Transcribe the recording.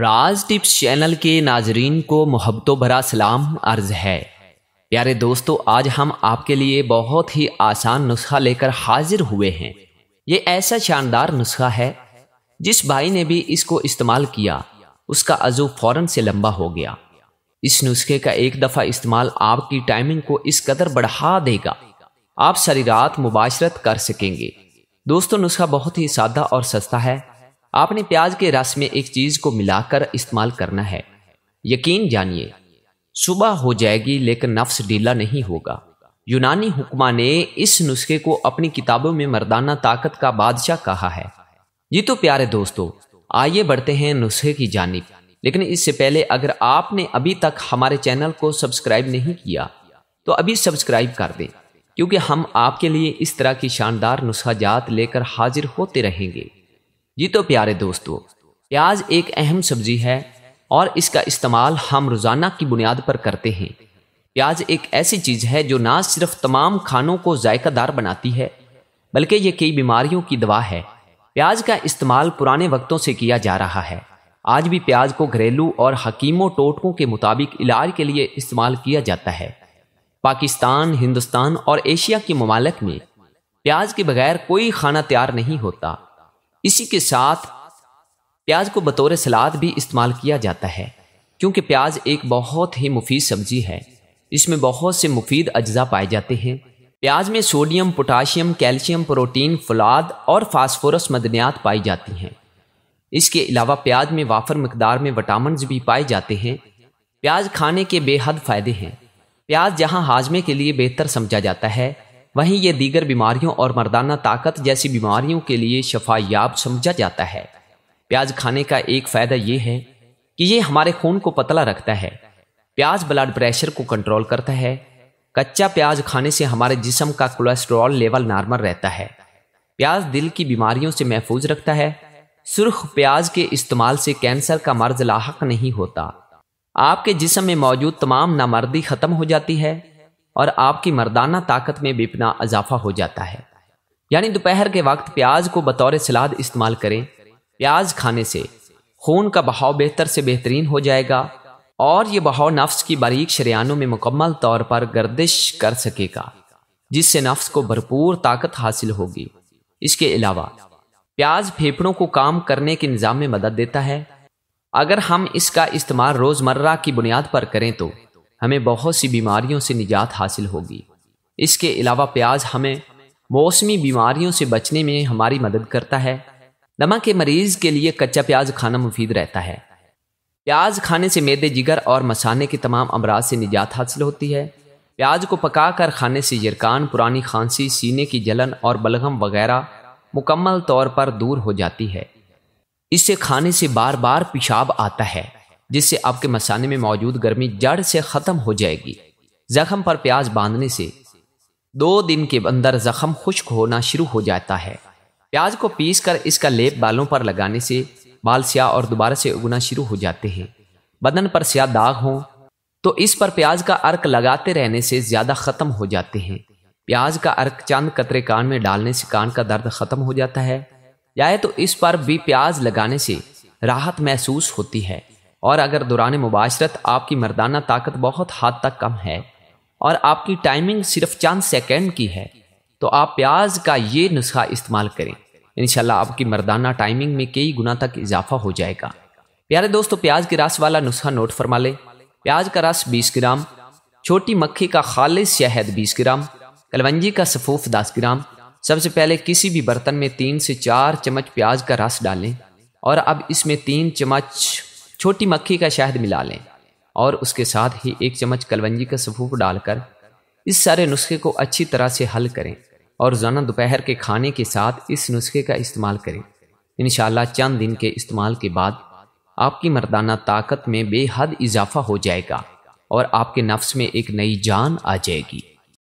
राज tips channel के नाजरीन को मोहब्बतों भरा सलाम अर्ज है प्यारे दोस्तों आज हम आपके लिए बहुत ही आसान नुस्खा लेकर हाजिर हुए हैं ये ऐसा शानदार नुस्खा है जिस भाई ने भी इसको इस्तेमाल किया उसका अजू फ़ौरन से लंबा हो गया इस नुस्खे का एक दफ़ा इस्तेमाल आपकी टाइमिंग को इस कदर बढ़ा देगा आप सारी रात मुबाशरत कर सकेंगे दोस्तों नुस्खा बहुत ही सादा और सस्ता है आपने प्याज के रस में एक चीज को मिलाकर इस्तेमाल करना है यकीन जानिए सुबह हो जाएगी लेकिन नफ्स डीला नहीं होगा यूनानी हुक्मा ने इस नुस्खे को अपनी किताबों में मर्दाना ताकत का बादशाह कहा है ये तो प्यारे दोस्तों आइए बढ़ते हैं नुस्खे की जानब लेकिन इससे पहले अगर आपने अभी तक हमारे चैनल को सब्सक्राइब नहीं किया तो अभी सब्सक्राइब कर दें क्योंकि हम आपके लिए इस तरह की शानदार नुस्खा जात लेकर हाजिर होते रहेंगे जी तो प्यारे दोस्तों प्याज एक अहम सब्जी है और इसका इस्तेमाल हम रोज़ाना की बुनियाद पर करते हैं प्याज एक ऐसी चीज़ है जो ना सिर्फ तमाम खानों को जायकादार बनाती है बल्कि ये कई बीमारियों की दवा है प्याज का इस्तेमाल पुराने वक्तों से किया जा रहा है आज भी प्याज को घरेलू और हकीमों टोटकों के मुताबिक इलाज के लिए इस्तेमाल किया जाता है पाकिस्तान हिंदुस्तान और एशिया के ममालक में प्याज के बगैर कोई खाना तैयार नहीं होता इसी के साथ प्याज को बतौर सलाद भी इस्तेमाल किया जाता है क्योंकि प्याज एक बहुत ही मुफीद सब्जी है इसमें बहुत से मुफीद अज्जा पाए जाते हैं प्याज में सोडियम पोटाशियम कैल्शियम प्रोटीन फलाद और फास्फोरस मदनियात पाई जाती हैं इसके अलावा प्याज में वाफर मकदार में विटामिन भी पाए जाते हैं प्याज खाने के बेहद फ़ायदे हैं प्याज जहां हाजमे के लिए बेहतर समझा जाता है वहीं ये दीगर बीमारियों और मर्दाना ताकत जैसी बीमारियों के लिए शफायाब समझा जाता है प्याज खाने का एक फ़ायदा ये है कि ये हमारे खून को पतला रखता है प्याज ब्लड प्रेशर को कंट्रोल करता है कच्चा प्याज खाने से हमारे जिसम का कोलेस्ट्रॉल लेवल नॉर्मल रहता है प्याज दिल की बीमारियों से महफूज रखता है सुर्ख प्याज के इस्तेमाल से कैंसर का मर्ज लाक नहीं होता आपके जिसम में मौजूद तमाम नामर्दी ख़त्म हो जाती है और आपकी मर्दाना ताकत में भी अपना इजाफा हो जाता है यानी दोपहर के वक्त प्याज को बतौर सलाद इस्तेमाल करें प्याज खाने से खून का बहाव बेहतर से बेहतरीन हो जाएगा और ये बहाव नफ्स की बारीक शरियानों में मुकम्मल तौर पर गर्दिश कर सकेगा जिससे नफ्स को भरपूर ताकत हासिल होगी इसके अलावा प्याज फेफड़ों को काम करने के निज़ाम में मदद देता है अगर हम इसका इस्तेमाल रोज़मर्रा की बुनियाद पर करें तो हमें बहुत सी बीमारियों से निजात हासिल होगी इसके अलावा प्याज हमें मौसमी बीमारियों से बचने में हमारी मदद करता है दमा के मरीज़ के लिए कच्चा प्याज खाना मुफीद रहता है प्याज खाने से मैदे जिगर और मसाने के तमाम अमराज से निजात हासिल होती है प्याज को पकाकर खाने से जरकान पुरानी खांसी सीने की जलन और बलगम वगैरह मुकम्मल तौर पर दूर हो जाती है इसे खाने से बार बार पेशाब आता है जिससे आपके मसाने में मौजूद गर्मी जड़ से ख़त्म हो जाएगी जख्म पर प्याज बांधने से दो दिन के अंदर जख्म खुश्क होना शुरू हो जाता है प्याज को पीस कर इसका लेप बालों पर लगाने से बाल स्याह और दोबारा से उगना शुरू हो जाते हैं बदन पर स्याह दाग हों तो इस पर प्याज का अर्क लगाते रहने से ज़्यादा ख़त्म हो जाते हैं प्याज का अर्क चंद कतरे कान में डालने से कान का दर्द ख़त्म हो जाता है या तो इस पर भी प्याज लगाने से राहत महसूस होती है और अगर दौरान मुबाशरत आपकी मर्दाना ताकत बहुत हद तक कम है और आपकी टाइमिंग सिर्फ चंद सेकेंड की है तो आप प्याज का ये नुस्खा इस्तेमाल करें इन आपकी मर्दाना टाइमिंग में कई गुना तक इजाफा हो जाएगा प्यारे दोस्तों प्याज के रस वाला नुस्खा नोट फरमा लें प्याज का रस 20 ग्राम छोटी मक्खी का खालिद शहद 20 ग्राम कलवंजी का सफूफ 10 ग्राम सबसे पहले किसी भी बर्तन में तीन से चार चम्मच प्याज का रस डालें और अब इसमें तीन चम्मच छोटी मक्खी का शहद मिला लें और उसके साथ ही एक चम्मच कलवंजी का सफूफ डालकर इस सारे नुस्खे को अच्छी तरह से हल करें और रोजाना दोपहर के खाने के साथ इस नुस्खे का इस्तेमाल करें इन चंद दिन के इस्तेमाल के बाद आपकी मर्दाना ताकत में बेहद इजाफा हो जाएगा और आपके नफ्स में एक नई जान आ जाएगी